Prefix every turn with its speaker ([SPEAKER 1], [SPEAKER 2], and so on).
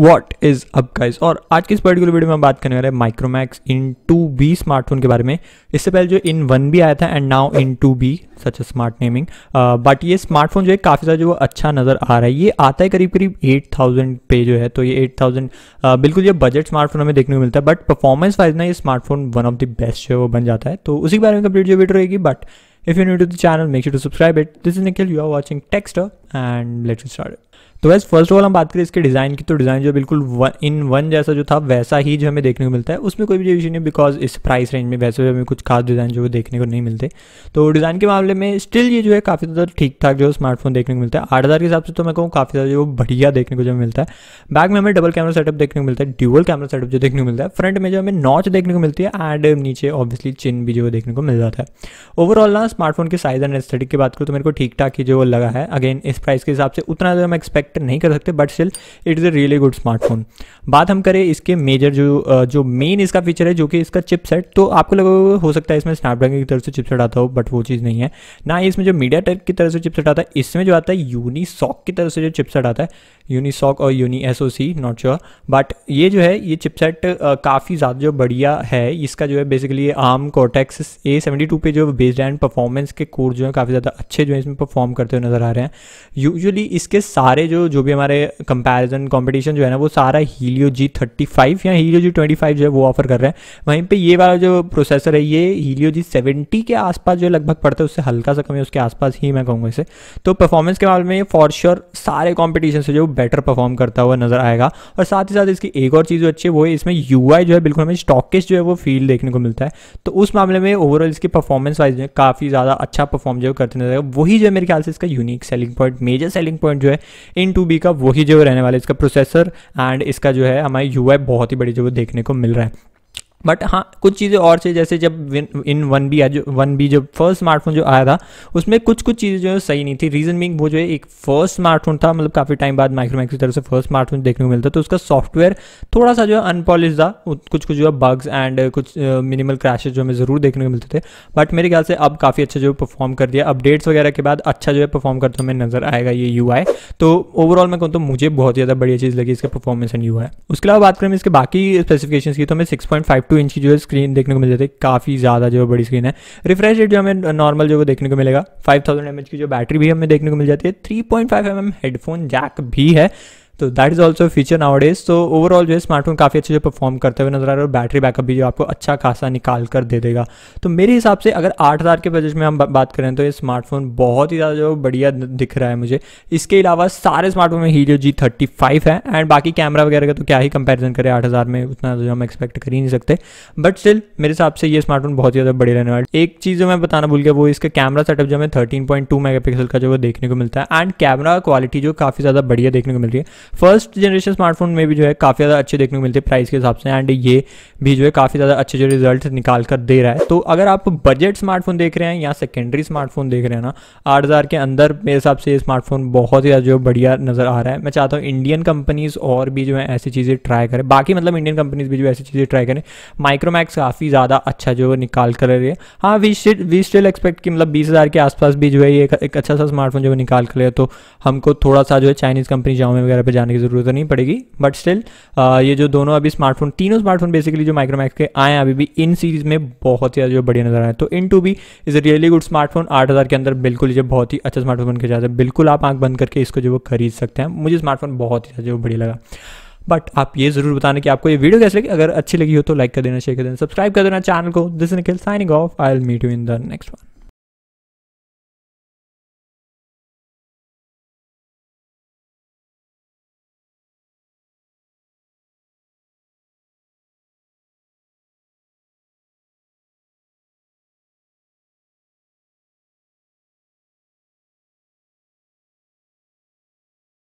[SPEAKER 1] what is up guys और आज की इस पर्टिकुलर वीडियो में हम बात करने वाले Micromax in two B smartphone के बारे में इससे पहले जो इन वन भी आया था and now in two B such a smart naming but ये स्मार्टफोन जो है काफ़ी ज़्यादा जो अच्छा नज़र आ रहा है ये आता है करीब करीब एट थाउजेंड पे जो है तो ये एट थाउजेंड uh, बिल्कुल ये बजट स्मार्टफोन हमें देखने को मिलता है बट परफॉर्मेंस वाइज ना ये smartphone one of the best जो है वो बन जाता है तो उसी के बारे में कंप्लीट जो वीडियो रहेगी but if you new to the channel make you to subscribe it this is Nikhil you are watching text and you start तो वैसे फर्स्ट ऑफ ऑल हम बात करें इसके डिज़ाइन की तो डिज़ाइन जो बिल्कुल वन, इन वन जैसा जो था वैसा ही जो हमें देखने को मिलता है उसमें कोई भी इशू नहीं बिकॉज इस प्राइस रेंज में वैसे भी हमें कुछ खास डिज़ाइन जो देखने को नहीं मिलते तो डिज़ाइन के मामले में स्टिल ये जो है काफ़ी ज़्यादा ठीक ठाक जो स्मार्टफोन देखने को मिलता है आठ हज़ार के हिसाब से तो मैं कहूँ काफ़ी ज़्यादा जो बढ़िया देखने को जो मिलता है बैक में हमें डबल कैमरा सेटअप देखने को मिलता है ड्यूअल कैमरा सेटअप जो देखने को मिलता है फ्रंट में जो हमें नॉच देखने को मिलती है एंड नीचे ऑब्वियसली चिन भी जो देखने को मिल जाता है ओवरऑल ना स्मार्टफोन के साइज़ एंड एस्थेटिक की बात करूँ तो मेरे को ठीक ठाक ही जो लगा है अगेन इस प्राइस के हिसाब से उतना ज़्यादा तो हम एक्सपेक्ट नहीं कर सकते but still it is a really good smartphone बात हम करें इसके मेजर जो जो मेन इसका फीचर है जो कि इसका चिपसेट तो आपको लगा हो सकता है इसमें स्नैपड्रैगन की तरफ से चिपसेट आता हो बट वो चीज़ नहीं है ना इसमें जो मीडिया टेक की तरफ से चिपसेट आता है इसमें जो आता है यूनिसॉक की तरफ से जो चिपसेट आता है यूनिसॉक और uni S O C not sure but ये जो है ये चिपसेट काफ़ी ज़्यादा जो बढ़िया है इसका जो है बेसिकली आम कॉटेक्स ए सेवेंटी टू पे जो बेस्ड एंड परफॉर्मेंस के कोर जो है काफ़ी ज़्यादा अच्छे जो है इसमें परफॉर्म करते हुए नज़र आ रहे हैं यूजुअली इसके सारे जो जो भी हमारे कंपैरिजन कंपटीशन जो है ना वो सारा हीलियो जी थर्टी फाइव या हीलियो जी ट्वेंटी फाइव जो है वो ऑफर कर रहे हैं वहीं पे ये वाला जो प्रोसेसर है ये हीलियो जी सेवेंटी के आसपास जो लगभग पड़ता है उससे हल्का सा कम है उसके आसपास ही मैं कहूँगा इसे तो परफॉर्मेंस के मामले में ये फॉर श्योर सारे कॉम्पिटिशन से जो बेटर परफॉर्म करता हुआ नजर आएगा और साथ ही साथ इसकी एक और चीज़ जो अच्छी है वो है इसमें यू जो है बिल्कुल हमें स्टॉकेज जो है वो फील देखने को मिलता है तो उस मामले में ओवरऑल इसकी परफॉर्मेंस वाइज में काफ़ी ज़्यादा अच्छा परफॉर्म जो करते नजर आएगा वही जो है मेरे ख्याल से इसका unique selling point but major selling point जो है इन टू बी का वही जो रहने वाला है इसका प्रोसेसर एंड इसका जो है हमारी यू बहुत ही बड़ी जो देखने को मिल रहा है बट हाँ कुछ चीज़ें और से जैसे जब इन वन बी जो वन बी जो फर्स्ट स्मार्टफोन जो आया था उसमें कुछ कुछ चीज़ें जो है सही नहीं थी रीज़न बिंग वो जो है एक फर्स्ट स्मार्टफोन था मतलब काफ़ी टाइम बाद माइक्रोमैक्स की तरफ से फर्स्ट स्मार्टफोन देखने को मिलता तो उसका सॉफ्टवेयर थोड़ा सा जो है अनपॉलिश था कुछ कुछ जो है बग्स एंड uh, कुछ मिनिमल uh, क्रैशेज जो हमें ज़रूर देखने को मिलते थे बट मेरे ख्याल से अब काफ़ी अच्छा जो है परफॉर्म कर दिया अपडेट्स वगैरह के बाद अच्छा जो है परफॉर्म करते हमें नज़र आएगा ये यू तो ओवरऑल मैं कहूँ तो मुझे बहुत ज़्यादा बढ़िया चीज़ लगी इसका परफॉर्मेंस एंड यू उसके अलावा बात करें इसके बाकी स्पेसिफिकेशन की तो हमें सिक्स टू इंच की जो है स्क्रीन देखने को मिल जाती है काफ़ी ज़्यादा जो है बड़ी स्क्रीन है रिफ्रेश रेट जो हमें नॉर्मल जो देखने को मिलेगा फाइव थाउजेंड एम एच की जो बैटरी भी हमें देखने को मिल जाती है three point five M M headphone jack भी है तो that is also feature days तो ओवरऑल जो है स्मार्टफोन काफ़ी अच्छे से परफॉर्म करते हुए नजर आ रहा है और बैटरी बैकअप भी जो आपको अच्छा खासा निकाल कर दे देगा तो मेरे हिसाब से अगर आठ हज़ार के बजट में हम बात करें तो ये स्मार्टफोन बहुत ही ज़्यादा जो बढ़िया दिख रहा है मुझे इसके अलावा सारे स्मार्टफोन में हीरो जी थर्टी फाइव है एंड बाकी कैमरा वगैरह का तो क्या ही कंपेरिजन करें आठ हज़ार में उतना जो हम एक्सपेक्ट कर ही नहीं सकते बट स्टिल मेरे हिसाब से ये स्मार्टफोन बहुत ही ज़्यादा बढ़िया रहने वाला एक चीज़ जो मैं बताना भूल गया वो इसका कैमरा सेटअप जो हमें thirteen point two megapixel का जो वो देखने को मिलता है एंड कैमरा क्वालिटी जो काफ़ी ज़्यादा बढ़िया देखने को मिल रही है फर्स्ट जनरेशन स्मार्टफोन में भी जो है काफ़ी ज़्यादा अच्छे देखने को मिलते हैं प्राइस के हिसाब से एंड ये भी जो है काफ़ी ज़्यादा अच्छे जो रिजल्ट निकाल कर दे रहा है तो अगर आप बजट स्मार्टफोन देख रहे हैं या सेकेंडरी स्मार्टफोन देख रहे हैं ना आठ हज़ार के अंदर मेरे हिसाब से स्मार्टफोन बहुत ही जो बढ़िया नज़र आ रहा है मैं चाहता हूँ इंडियन कंपनीज़ और भी जो है ऐसी चीज़ें ट्राई करें बाकी मतलब इंडियन कंपनीज़ भी जो ऐसी चीज़ें ट्राई करें माइक्रोमैक्स काफ़ी ज़्यादा अच्छा जो निकाल कर रही है हाँ we still we still expect कि मतलब बीस हज़ार के आसपास भी जो है ये एक अच्छा सा स्मार्टफोन जो निकाल कर रहे तो हमको थोड़ा सा जो है चाइनीज़ कंपनी जाओ वगैरह पे जाने की ज़रूरत तो नहीं पड़ेगी बट स्टिल ये जो दोनों अभी स्मार्टफोन तीनों स्मार्टफोन बेसिकली जो माइक्रोमैक्स के आए हैं अभी भी इन सीरीज़ में बहुत ही जो बढ़िया नजर आए तो इन टू भी इज़ रियली गुड स्मार्टफोन आठ के अंदर बिल्कुल ये बहुत ही अच्छा स्मार्टफोन के जाते हैं बिल्कुल आप आंख बंद करके इसको जो वो खरीद सकते हैं मुझे स्मार्टफोन बहुत ही जो बढ़िया लगा बट आप ये जरूर बताना कि आपको ये वीडियो कैसे लगी अगर अच्छी लगी हो तो लाइक कर देना शेयर कर देना सब्सक्राइब कर देना चैनल को this Nikhil signing off I will meet you in the next one